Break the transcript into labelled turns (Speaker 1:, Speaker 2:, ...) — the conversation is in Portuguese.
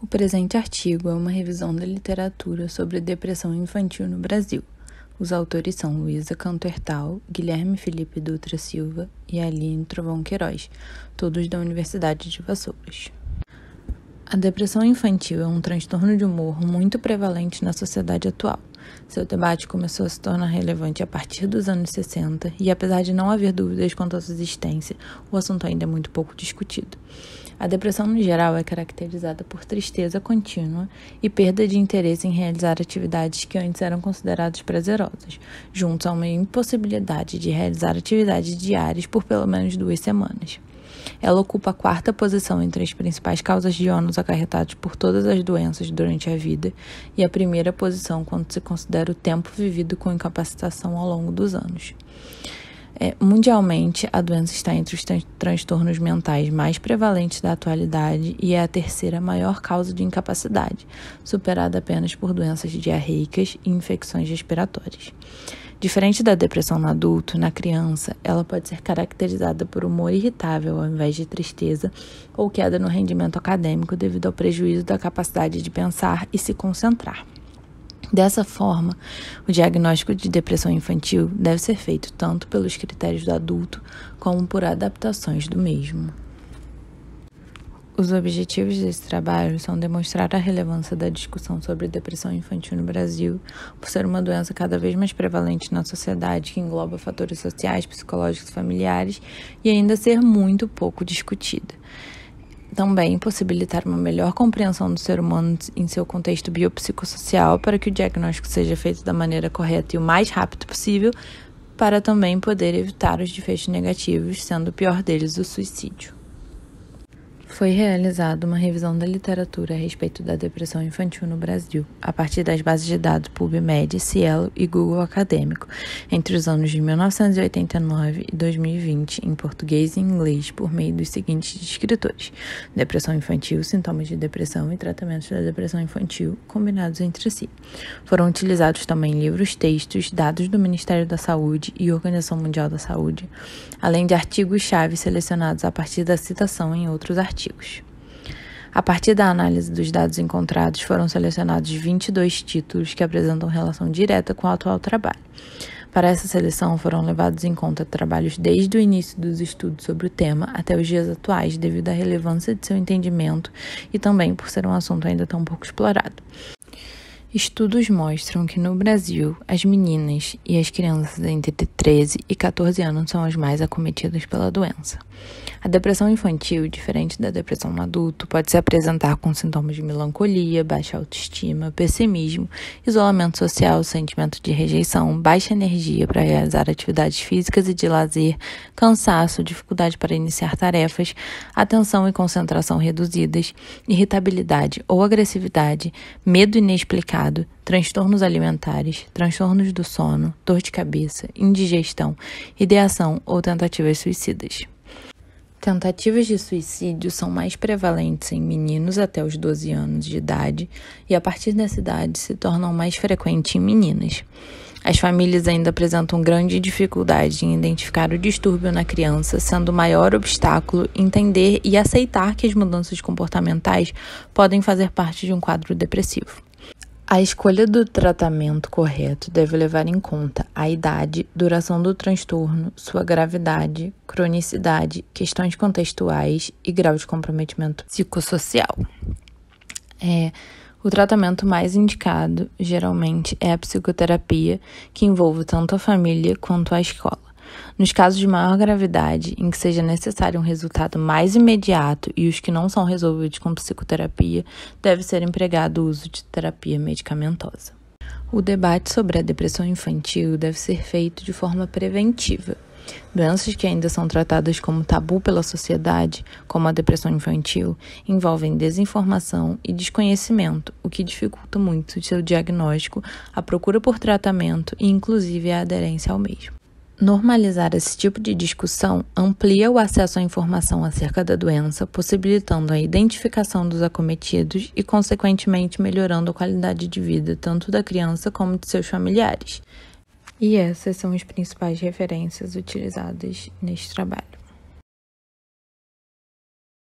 Speaker 1: O presente artigo é uma revisão da literatura sobre depressão infantil no Brasil. Os autores são Luísa Cantertal, Guilherme Felipe Dutra Silva e Aline Trovão Queiroz, todos da Universidade de Vassouras. A depressão infantil é um transtorno de humor muito prevalente na sociedade atual. Seu debate começou a se tornar relevante a partir dos anos 60 e, apesar de não haver dúvidas quanto à sua existência, o assunto ainda é muito pouco discutido. A depressão, no geral, é caracterizada por tristeza contínua e perda de interesse em realizar atividades que antes eram consideradas prazerosas, junto a uma impossibilidade de realizar atividades diárias por pelo menos duas semanas. Ela ocupa a quarta posição entre as principais causas de ônus acarretados por todas as doenças durante a vida e a primeira posição quando se considera o tempo vivido com incapacitação ao longo dos anos. É, mundialmente, a doença está entre os tran transtornos mentais mais prevalentes da atualidade e é a terceira maior causa de incapacidade, superada apenas por doenças diarreicas e infecções respiratórias. Diferente da depressão no adulto, na criança, ela pode ser caracterizada por humor irritável ao invés de tristeza ou queda no rendimento acadêmico devido ao prejuízo da capacidade de pensar e se concentrar. Dessa forma, o diagnóstico de depressão infantil deve ser feito tanto pelos critérios do adulto como por adaptações do mesmo. Os objetivos desse trabalho são demonstrar a relevância da discussão sobre depressão infantil no Brasil, por ser uma doença cada vez mais prevalente na sociedade, que engloba fatores sociais, psicológicos, familiares e ainda ser muito pouco discutida também possibilitar uma melhor compreensão do ser humano em seu contexto biopsicossocial para que o diagnóstico seja feito da maneira correta e o mais rápido possível, para também poder evitar os defeitos negativos, sendo o pior deles o suicídio. Foi realizada uma revisão da literatura a respeito da depressão infantil no Brasil, a partir das bases de dados PubMed, Cielo e Google Acadêmico, entre os anos de 1989 e 2020, em português e inglês, por meio dos seguintes escritores: depressão infantil, sintomas de depressão e tratamentos da depressão infantil, combinados entre si. Foram utilizados também livros, textos, dados do Ministério da Saúde e Organização Mundial da Saúde, além de artigos-chave selecionados a partir da citação em outros artigos artigos. A partir da análise dos dados encontrados, foram selecionados 22 títulos que apresentam relação direta com o atual trabalho. Para essa seleção, foram levados em conta trabalhos desde o início dos estudos sobre o tema até os dias atuais, devido à relevância de seu entendimento e também por ser um assunto ainda tão pouco explorado. Estudos mostram que no Brasil, as meninas e as crianças entre 13 e 14 anos são as mais acometidas pela doença. A depressão infantil, diferente da depressão no adulto, pode se apresentar com sintomas de melancolia, baixa autoestima, pessimismo, isolamento social, sentimento de rejeição, baixa energia para realizar atividades físicas e de lazer, cansaço, dificuldade para iniciar tarefas, atenção e concentração reduzidas, irritabilidade ou agressividade, medo inexplicado, transtornos alimentares, transtornos do sono, dor de cabeça, indigestão, ideação ou tentativas suicidas. Tentativas de suicídio são mais prevalentes em meninos até os 12 anos de idade e, a partir dessa idade, se tornam mais frequentes em meninas. As famílias ainda apresentam grande dificuldade em identificar o distúrbio na criança, sendo o maior obstáculo entender e aceitar que as mudanças comportamentais podem fazer parte de um quadro depressivo. A escolha do tratamento correto deve levar em conta a idade, duração do transtorno, sua gravidade, cronicidade, questões contextuais e grau de comprometimento psicossocial. É, o tratamento mais indicado, geralmente, é a psicoterapia, que envolve tanto a família quanto a escola. Nos casos de maior gravidade, em que seja necessário um resultado mais imediato e os que não são resolvidos com psicoterapia, deve ser empregado o uso de terapia medicamentosa. O debate sobre a depressão infantil deve ser feito de forma preventiva. Doenças que ainda são tratadas como tabu pela sociedade, como a depressão infantil, envolvem desinformação e desconhecimento, o que dificulta muito seu diagnóstico, a procura por tratamento e, inclusive, a aderência ao mesmo. Normalizar esse tipo de discussão amplia o acesso à informação acerca da doença, possibilitando a identificação dos acometidos e, consequentemente, melhorando a qualidade de vida tanto da criança como de seus familiares. E essas são as principais referências utilizadas neste trabalho.